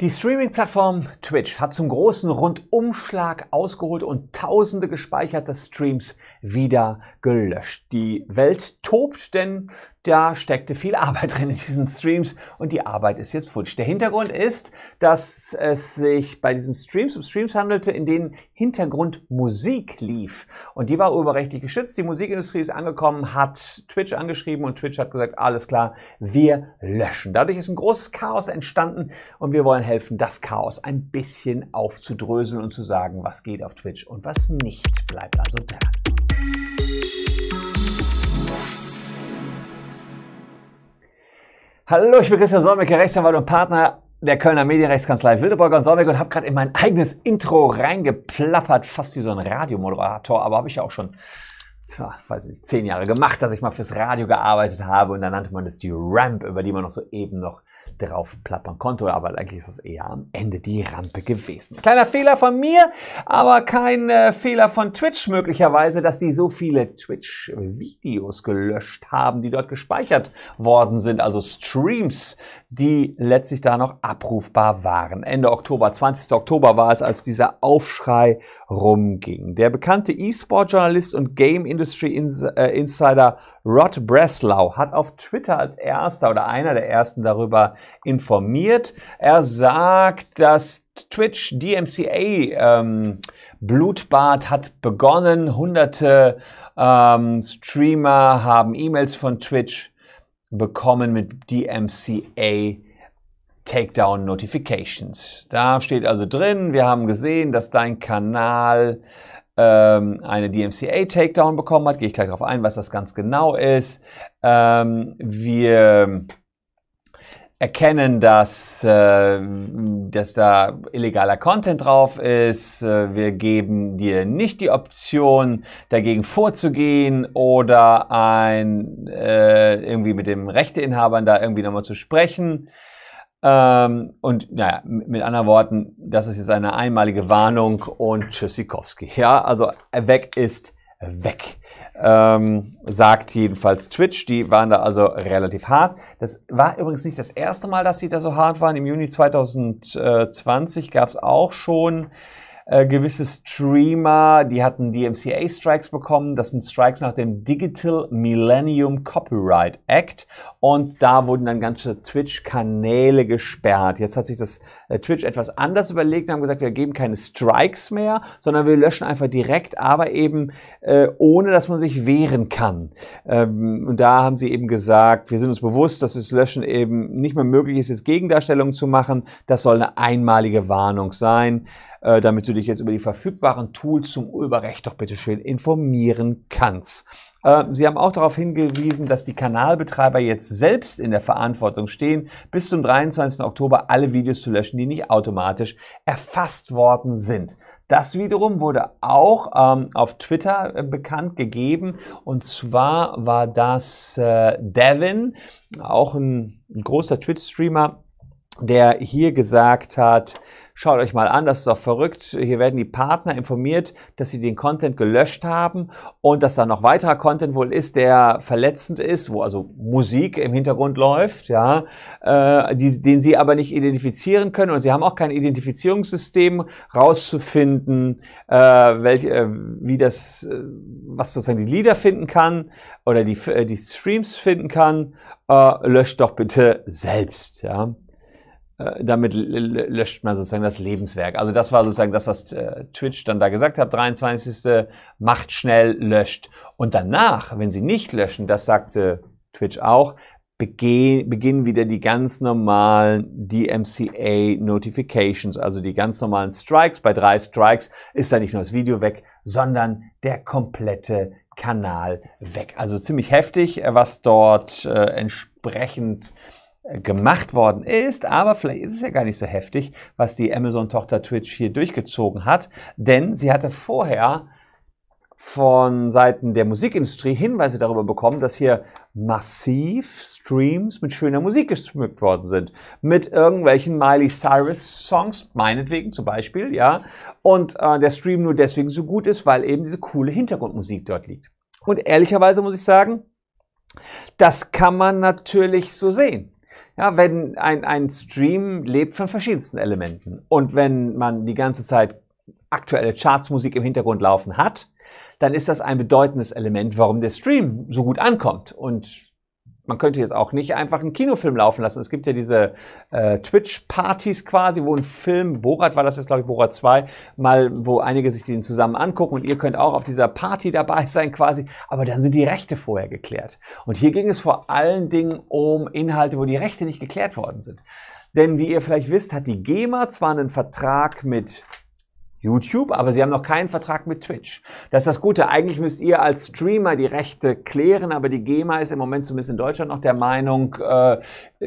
Die Streaming-Plattform Twitch hat zum großen Rundumschlag ausgeholt und tausende gespeicherte Streams wieder gelöscht. Die Welt tobt, denn da steckte viel Arbeit drin in diesen Streams und die Arbeit ist jetzt futsch. Der Hintergrund ist, dass es sich bei diesen Streams um Streams handelte, in denen Hintergrundmusik lief und die war urheberrechtlich geschützt. Die Musikindustrie ist angekommen, hat Twitch angeschrieben und Twitch hat gesagt, alles klar, wir löschen. Dadurch ist ein großes Chaos entstanden und wir wollen helfen, das Chaos ein bisschen aufzudröseln und zu sagen, was geht auf Twitch und was nicht. Bleibt also dran. Hallo, ich bin Christian Solmecke, Rechtsanwalt und Partner der Kölner Medienrechtskanzlei Wildeborger und Solmecke und habe gerade in mein eigenes Intro reingeplappert, fast wie so ein Radiomoderator, aber habe ich ja auch schon tja, weiß nicht, zehn Jahre gemacht, dass ich mal fürs Radio gearbeitet habe und dann nannte man das die Ramp, über die man noch so eben noch drauf plappern konnte. Aber eigentlich ist das eher am Ende die Rampe gewesen. Kleiner Fehler von mir, aber kein äh, Fehler von Twitch möglicherweise, dass die so viele Twitch-Videos gelöscht haben, die dort gespeichert worden sind. Also Streams, die letztlich da noch abrufbar waren. Ende Oktober, 20. Oktober war es, als dieser Aufschrei rumging. Der bekannte E-Sport-Journalist und Game Industry äh, Insider Rod Breslau hat auf Twitter als erster oder einer der ersten darüber informiert. Er sagt, dass Twitch DMCA ähm, Blutbad hat begonnen. Hunderte ähm, Streamer haben E-Mails von Twitch bekommen mit DMCA Takedown Notifications. Da steht also drin, wir haben gesehen, dass dein Kanal ähm, eine DMCA Takedown bekommen hat. Gehe ich gleich darauf ein, was das ganz genau ist. Ähm, wir erkennen, dass, äh, dass da illegaler Content drauf ist. Äh, wir geben dir nicht die Option, dagegen vorzugehen oder ein, äh, irgendwie mit dem Rechteinhabern da irgendwie nochmal zu sprechen. Ähm, und naja, mit anderen Worten, das ist jetzt eine einmalige Warnung und Tschüssikowski. Ja, also weg ist weg, ähm, sagt jedenfalls Twitch. Die waren da also relativ hart. Das war übrigens nicht das erste Mal, dass sie da so hart waren. Im Juni 2020 gab es auch schon äh, gewisse Streamer, die hatten DMCA-Strikes bekommen. Das sind Strikes nach dem Digital Millennium Copyright Act. Und da wurden dann ganze Twitch-Kanäle gesperrt. Jetzt hat sich das äh, Twitch etwas anders überlegt und haben gesagt, wir geben keine Strikes mehr, sondern wir löschen einfach direkt, aber eben äh, ohne, dass man sich wehren kann. Ähm, und da haben sie eben gesagt, wir sind uns bewusst, dass das Löschen eben nicht mehr möglich ist, jetzt Gegendarstellungen zu machen. Das soll eine einmalige Warnung sein. Äh, damit du dich jetzt über die verfügbaren Tools zum Urheberrecht doch bitte schön informieren kannst. Äh, sie haben auch darauf hingewiesen, dass die Kanalbetreiber jetzt selbst in der Verantwortung stehen, bis zum 23. Oktober alle Videos zu löschen, die nicht automatisch erfasst worden sind. Das wiederum wurde auch ähm, auf Twitter äh, bekannt gegeben. Und zwar war das äh, Devin, auch ein, ein großer Twitch-Streamer, der hier gesagt hat, Schaut euch mal an, das ist doch verrückt. Hier werden die Partner informiert, dass sie den Content gelöscht haben und dass da noch weiterer Content wohl ist, der verletzend ist, wo also Musik im Hintergrund läuft, ja, äh, die, den sie aber nicht identifizieren können und sie haben auch kein Identifizierungssystem rauszufinden, äh, welch, äh, wie das, äh, was sozusagen die Lieder finden kann oder die, äh, die Streams finden kann. Äh, löscht doch bitte selbst, ja. Äh, damit löscht man sozusagen das Lebenswerk. Also das war sozusagen das, was äh, Twitch dann da gesagt hat, 23. macht schnell, löscht. Und danach, wenn sie nicht löschen, das sagte Twitch auch, beginnen wieder die ganz normalen DMCA-Notifications, also die ganz normalen Strikes. Bei drei Strikes ist da nicht nur das Video weg, sondern der komplette Kanal weg. Also ziemlich heftig, äh, was dort äh, entsprechend gemacht worden ist, aber vielleicht ist es ja gar nicht so heftig, was die Amazon-Tochter Twitch hier durchgezogen hat, denn sie hatte vorher von Seiten der Musikindustrie Hinweise darüber bekommen, dass hier massiv Streams mit schöner Musik geschmückt worden sind. Mit irgendwelchen Miley Cyrus Songs, meinetwegen zum Beispiel, ja. Und äh, der Stream nur deswegen so gut ist, weil eben diese coole Hintergrundmusik dort liegt. Und ehrlicherweise muss ich sagen, das kann man natürlich so sehen. Ja, wenn ein, ein Stream lebt von verschiedensten Elementen. Und wenn man die ganze Zeit aktuelle Chartsmusik im Hintergrund laufen hat, dann ist das ein bedeutendes Element, warum der Stream so gut ankommt. Und man könnte jetzt auch nicht einfach einen Kinofilm laufen lassen. Es gibt ja diese äh, Twitch-Partys quasi, wo ein Film, Borat war das jetzt, glaube ich, Borat 2, mal, wo einige sich den zusammen angucken und ihr könnt auch auf dieser Party dabei sein quasi, aber dann sind die Rechte vorher geklärt. Und hier ging es vor allen Dingen um Inhalte, wo die Rechte nicht geklärt worden sind. Denn wie ihr vielleicht wisst, hat die GEMA zwar einen Vertrag mit YouTube, aber sie haben noch keinen Vertrag mit Twitch. Das ist das Gute. Eigentlich müsst ihr als Streamer die Rechte klären, aber die GEMA ist im Moment zumindest in Deutschland noch der Meinung, äh,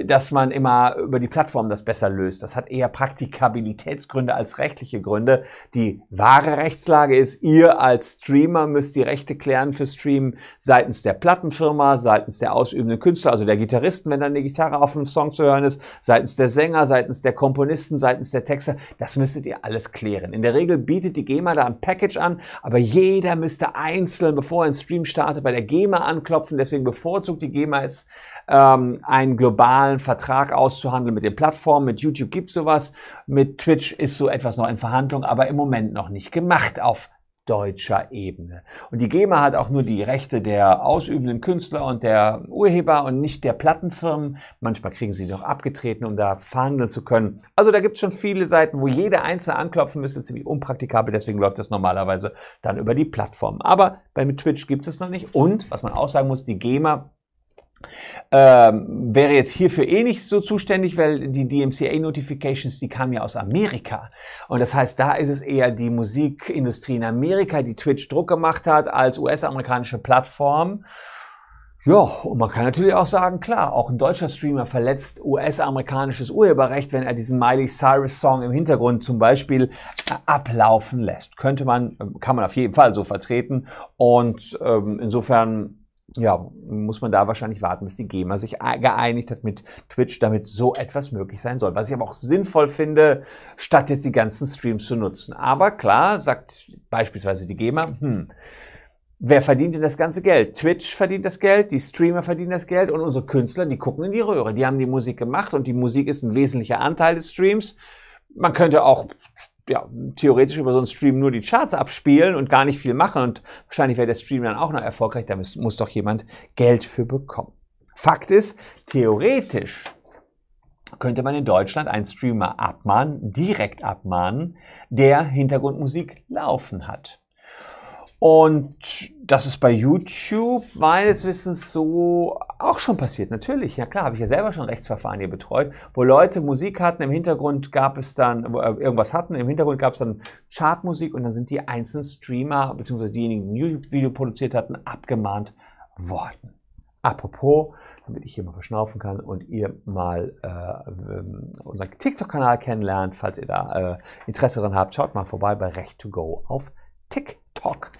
dass man immer über die Plattform das besser löst. Das hat eher Praktikabilitätsgründe als rechtliche Gründe. Die wahre Rechtslage ist, ihr als Streamer müsst die Rechte klären für Streamen seitens der Plattenfirma, seitens der ausübenden Künstler, also der Gitarristen, wenn dann die Gitarre auf dem Song zu hören ist, seitens der Sänger, seitens der Komponisten, seitens der Texter. Das müsstet ihr alles klären. In der Regel Regel bietet die GEMA da ein Package an, aber jeder müsste einzeln, bevor er einen Stream startet, bei der GEMA anklopfen. Deswegen bevorzugt die GEMA es, ähm, einen globalen Vertrag auszuhandeln mit den Plattformen. Mit YouTube gibt sowas, mit Twitch ist so etwas noch in Verhandlung, aber im Moment noch nicht gemacht auf deutscher Ebene. Und die GEMA hat auch nur die Rechte der ausübenden Künstler und der Urheber und nicht der Plattenfirmen. Manchmal kriegen sie doch abgetreten, um da verhandeln zu können. Also da gibt es schon viele Seiten, wo jeder einzelne anklopfen müsste, ziemlich unpraktikabel. Deswegen läuft das normalerweise dann über die Plattform. Aber bei Twitch gibt es noch nicht. Und, was man auch sagen muss, die GEMA ähm, wäre jetzt hierfür eh nicht so zuständig, weil die DMCA-Notifications, die kamen ja aus Amerika. Und das heißt, da ist es eher die Musikindustrie in Amerika, die Twitch Druck gemacht hat als US-amerikanische Plattform. Ja, und man kann natürlich auch sagen, klar, auch ein deutscher Streamer verletzt US-amerikanisches Urheberrecht, wenn er diesen Miley Cyrus-Song im Hintergrund zum Beispiel äh, ablaufen lässt. Könnte man, äh, kann man auf jeden Fall so vertreten. Und ähm, insofern ja, muss man da wahrscheinlich warten, bis die GEMA sich geeinigt hat mit Twitch, damit so etwas möglich sein soll. Was ich aber auch sinnvoll finde, statt jetzt die ganzen Streams zu nutzen. Aber klar, sagt beispielsweise die GEMA, hm, wer verdient denn das ganze Geld? Twitch verdient das Geld, die Streamer verdienen das Geld und unsere Künstler, die gucken in die Röhre. Die haben die Musik gemacht und die Musik ist ein wesentlicher Anteil des Streams. Man könnte auch ja, theoretisch über so einen Stream nur die Charts abspielen und gar nicht viel machen. Und wahrscheinlich wäre der Stream dann auch noch erfolgreich. Da muss, doch jemand Geld für bekommen. Fakt ist, theoretisch könnte man in Deutschland einen Streamer abmahnen, direkt abmahnen, der Hintergrundmusik laufen hat. Und das ist bei YouTube meines Wissens so auch schon passiert. Natürlich, ja klar, habe ich ja selber schon Rechtsverfahren hier betreut, wo Leute Musik hatten, im Hintergrund gab es dann, äh, irgendwas hatten, im Hintergrund gab es dann Chartmusik und dann sind die einzelnen Streamer, bzw. diejenigen, die ein YouTube-Video produziert hatten, abgemahnt worden. Apropos, damit ich hier mal verschnaufen kann und ihr mal äh, ähm, unseren TikTok-Kanal kennenlernt, falls ihr da äh, Interesse daran habt, schaut mal vorbei bei Recht2Go auf TikTok. Talk.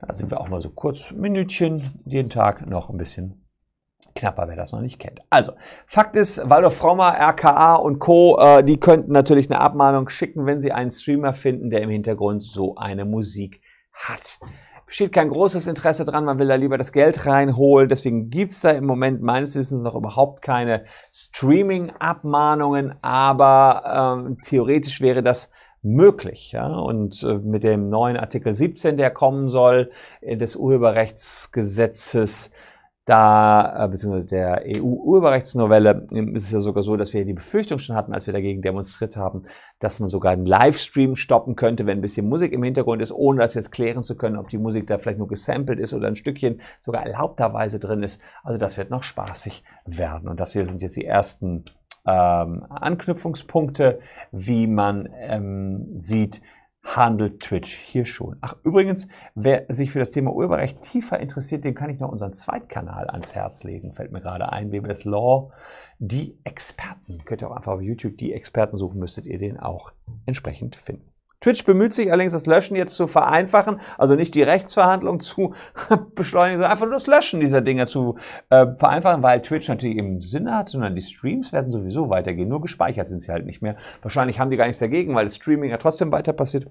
Da sind wir auch mal so kurz Minütchen jeden Tag noch ein bisschen knapper, wer das noch nicht kennt. Also, Fakt ist, Waldorf Frommer, RKA und Co., äh, die könnten natürlich eine Abmahnung schicken, wenn sie einen Streamer finden, der im Hintergrund so eine Musik hat. Besteht kein großes Interesse dran, man will da lieber das Geld reinholen. Deswegen gibt's da im Moment meines Wissens noch überhaupt keine Streaming-Abmahnungen, aber ähm, theoretisch wäre das möglich. Ja? Und äh, mit dem neuen Artikel 17, der kommen soll, äh, des Urheberrechtsgesetzes, da, äh, beziehungsweise der EU-Urheberrechtsnovelle, ähm, ist es ja sogar so, dass wir die Befürchtung schon hatten, als wir dagegen demonstriert haben, dass man sogar einen Livestream stoppen könnte, wenn ein bisschen Musik im Hintergrund ist, ohne das jetzt klären zu können, ob die Musik da vielleicht nur gesampelt ist oder ein Stückchen sogar erlaubterweise drin ist. Also das wird noch spaßig werden. Und das hier sind jetzt die ersten ähm, Anknüpfungspunkte, wie man ähm, sieht, handelt Twitch hier schon. Ach, übrigens, wer sich für das Thema Urheberrecht tiefer interessiert, dem kann ich noch unseren Zweitkanal ans Herz legen. Fällt mir gerade ein, WBS Law, die Experten. Könnt ihr auch einfach auf YouTube die Experten suchen, müsstet ihr den auch entsprechend finden. Twitch bemüht sich allerdings, das Löschen jetzt zu vereinfachen, also nicht die Rechtsverhandlung zu beschleunigen, sondern einfach nur das Löschen dieser Dinge zu äh, vereinfachen, weil Twitch natürlich im Sinne hat, sondern die Streams werden sowieso weitergehen, nur gespeichert sind sie halt nicht mehr. Wahrscheinlich haben die gar nichts dagegen, weil das Streaming ja trotzdem weiter passiert.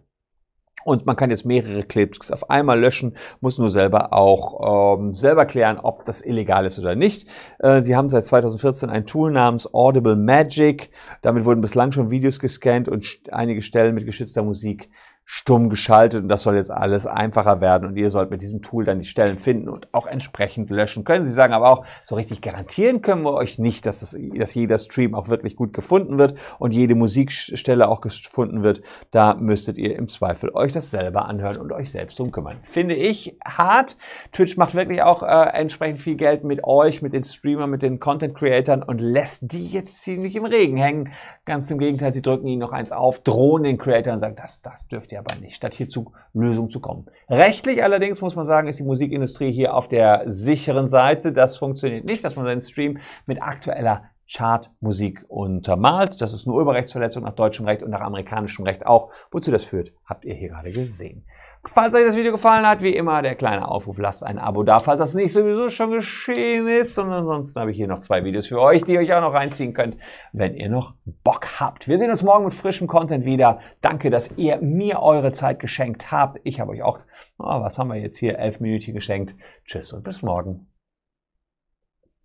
Und man kann jetzt mehrere Clips auf einmal löschen, muss nur selber auch ähm, selber klären, ob das illegal ist oder nicht. Äh, sie haben seit 2014 ein Tool namens Audible Magic. Damit wurden bislang schon Videos gescannt und einige Stellen mit geschützter Musik stumm geschaltet und das soll jetzt alles einfacher werden und ihr sollt mit diesem Tool dann die Stellen finden und auch entsprechend löschen können. Sie sagen aber auch, so richtig garantieren können wir euch nicht, dass, das, dass jeder Stream auch wirklich gut gefunden wird und jede Musikstelle auch gefunden wird. Da müsstet ihr im Zweifel euch das selber anhören und euch selbst drum kümmern. Finde ich hart. Twitch macht wirklich auch äh, entsprechend viel Geld mit euch, mit den Streamern, mit den Content-Creatern und lässt die jetzt ziemlich im Regen hängen. Ganz im Gegenteil, sie drücken ihnen noch eins auf, drohen den Creator und sagen, das, das dürft ihr sie aber nicht, statt hier zu Lösungen zu kommen. Rechtlich allerdings muss man sagen, ist die Musikindustrie hier auf der sicheren Seite. Das funktioniert nicht, dass man seinen Stream mit aktueller Chartmusik untermalt. Das ist eine Urheberrechtsverletzung nach deutschem Recht und nach amerikanischem Recht auch. Wozu das führt, habt ihr hier gerade gesehen. Falls euch das Video gefallen hat, wie immer der kleine Aufruf, lasst ein Abo da, falls das nicht sowieso schon geschehen ist. Und ansonsten habe ich hier noch zwei Videos für euch, die ihr euch auch noch reinziehen könnt, wenn ihr noch Bock habt. Wir sehen uns morgen mit frischem Content wieder. Danke, dass ihr mir eure Zeit geschenkt habt. Ich habe euch auch, oh, was haben wir jetzt hier, elf Minuten geschenkt. Tschüss und bis morgen.